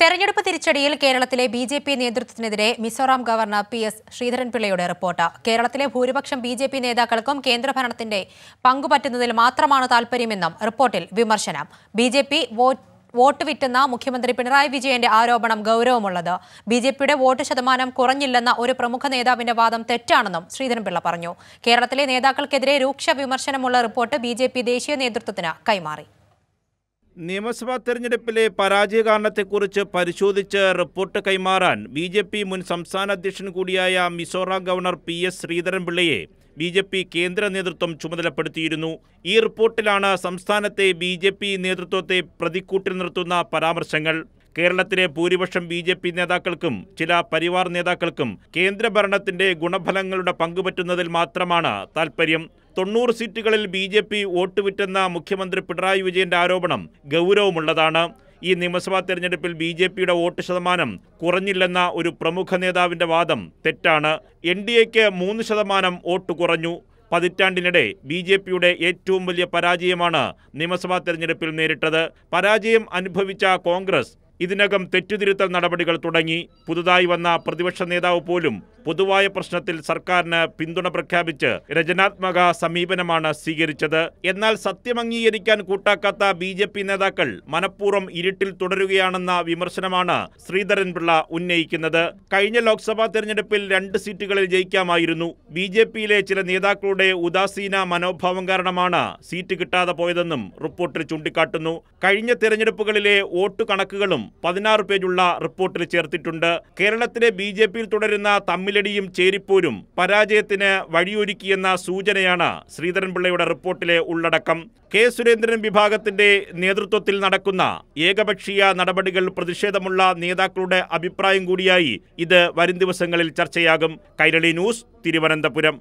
തെരഞ്ഞെടുപ്പ് തിരിച്ചടിയിൽ കേരളത്തിലെ ബി ജെ പി നേതൃത്വത്തിനെതിരെ മിസോറാം ഗവർണർ പി എസ് ശ്രീധരൻപിള്ളയുടെ റിപ്പോർട്ട് കേരളത്തിലെ ഭൂരിപക്ഷം ബി ജെ പി നേതാക്കൾക്കും കേന്ദ്രഭരണത്തിന്റെ പങ്കുപറ്റുന്നതിൽ മാത്രമാണ് താൽപര്യമെന്നും റിപ്പോർട്ടിൽ വിമർശനം ബി ജെ പി വോട്ട് വിറ്റുന്ന മുഖ്യമന്ത്രി പിണറായി വിജയന്റെ ആരോപണം ഗൌരവമുള്ളത് ബി ജെ പിയുടെ വോട്ട് ശതമാനം കുറഞ്ഞില്ലെന്ന ഒരു പ്രമുഖ നേതാവിന്റെ വാദം തെറ്റാണെന്നും ശ്രീധരൻപിള്ള പറഞ്ഞു കേരളത്തിലെ നേതാക്കൾക്കെതിരെ രൂക്ഷ വിമർശനമുള്ള റിപ്പോർട്ട് ബി ദേശീയ നേതൃത്വത്തിന് കൈമാറി നിയമസഭാ തെരഞ്ഞെടുപ്പിലെ പരാജയ കാരണത്തെക്കുറിച്ച് പരിശോധിച്ച് റിപ്പോർട്ട് കൈമാറാൻ ബി ജെ പി മുൻ സംസ്ഥാന അധ്യക്ഷൻ കൂടിയായ മിസോറാം ഗവർണർ പി എസ് ശ്രീധരൻപിള്ളയെ ബി ജെ പി കേന്ദ്ര നേതൃത്വം ചുമതലപ്പെടുത്തിയിരുന്നു ഈ റിപ്പോർട്ടിലാണ് സംസ്ഥാനത്തെ ബി ജെ പി നേതൃത്വത്തെ പ്രതിക്കൂട്ടിൽ നിർത്തുന്ന പരാമർശങ്ങൾ കേരളത്തിലെ ഭൂരിപക്ഷം ബി ജെ പി നേതാക്കൾക്കും ചില പരിവാർ നേതാക്കൾക്കും കേന്ദ്രഭരണത്തിന്റെ ഗുണഫലങ്ങളുടെ പങ്കുപറ്റുന്നതിൽ മാത്രമാണ് താൽപ്പര്യം തൊണ്ണൂറ് സീറ്റുകളിൽ ബി ജെ പി വോട്ടുവിറ്റെന്ന മുഖ്യമന്ത്രി പിണറായി വിജയന്റെ ആരോപണം ഗൗരവമുള്ളതാണ് ഈ നിയമസഭാ തെരഞ്ഞെടുപ്പിൽ ബി ജെ പിയുടെ വോട്ട് ശതമാനം കുറഞ്ഞില്ലെന്ന ഒരു പ്രമുഖ നേതാവിന്റെ വാദം തെറ്റാണ് എൻ ഡി എക്ക് മൂന്ന് ശതമാനം വോട്ട് കുറഞ്ഞു പതിറ്റാണ്ടിനിടെ ബി ജെ പിയുടെ ഏറ്റവും വലിയ പരാജയമാണ് നിയമസഭാ തെരഞ്ഞെടുപ്പിൽ നേരിട്ടത് പരാജയം അനുഭവിച്ച കോൺഗ്രസ് ഇതിനകം തെറ്റുതിരുത്തൽ നടപടികൾ തുടങ്ങി പുതുതായി വന്ന പ്രതിപക്ഷ നേതാവ് പോലും പൊതുവായ പ്രശ്നത്തിൽ സർക്കാരിന് പിന്തുണ പ്രഖ്യാപിച്ച് രചനാത്മക സമീപനമാണ് സ്വീകരിച്ചത് എന്നാൽ സത്യം അംഗീകരിക്കാൻ കൂട്ടാക്കാത്ത ബി ജെ പി നേതാക്കൾ മനഃപൂർവ്വം ഇരുട്ടിൽ തുടരുകയാണെന്ന വിമർശനമാണ് ശ്രീധരൻപിള്ള ഉന്നയിക്കുന്നത് കഴിഞ്ഞ ലോക്സഭാ തെരഞ്ഞെടുപ്പിൽ രണ്ട് സീറ്റുകളിൽ ജയിക്കാമായിരുന്നു ബി ജെ പിയിലെ ചില നേതാക്കളുടെ ഉദാസീന മനോഭാവം കാരണമാണ് സീറ്റ് കിട്ടാതെ പോയതെന്നും റിപ്പോർട്ടിൽ ചൂണ്ടിക്കാട്ടുന്നു കഴിഞ്ഞ തെരഞ്ഞെടുപ്പുകളിലെ വോട്ട് കണക്കുകളും പതിനാറ് പേജുള്ള റിപ്പോർട്ടിൽ ചേർത്തിട്ടുണ്ട് കേരളത്തിലെ ബി ജെ പിയിൽ തുടരുന്ന തമ്മിലടിയും ചേരിപ്പോരും പരാജയത്തിന് വഴിയൊരുക്കിയെന്ന സൂചനയാണ് ശ്രീധരൻപിള്ളയുടെ റിപ്പോർട്ടിലെ ഉള്ളടക്കം കെ സുരേന്ദ്രൻ വിഭാഗത്തിന്റെ നേതൃത്വത്തിൽ നടക്കുന്ന ഏകപക്ഷീയ നടപടികൾ പ്രതിഷേധമുള്ള നേതാക്കളുടെ അഭിപ്രായം കൂടിയായി ഇത് വരും ദിവസങ്ങളിൽ ചർച്ചയാകും കൈരളി ന്യൂസ് തിരുവനന്തപുരം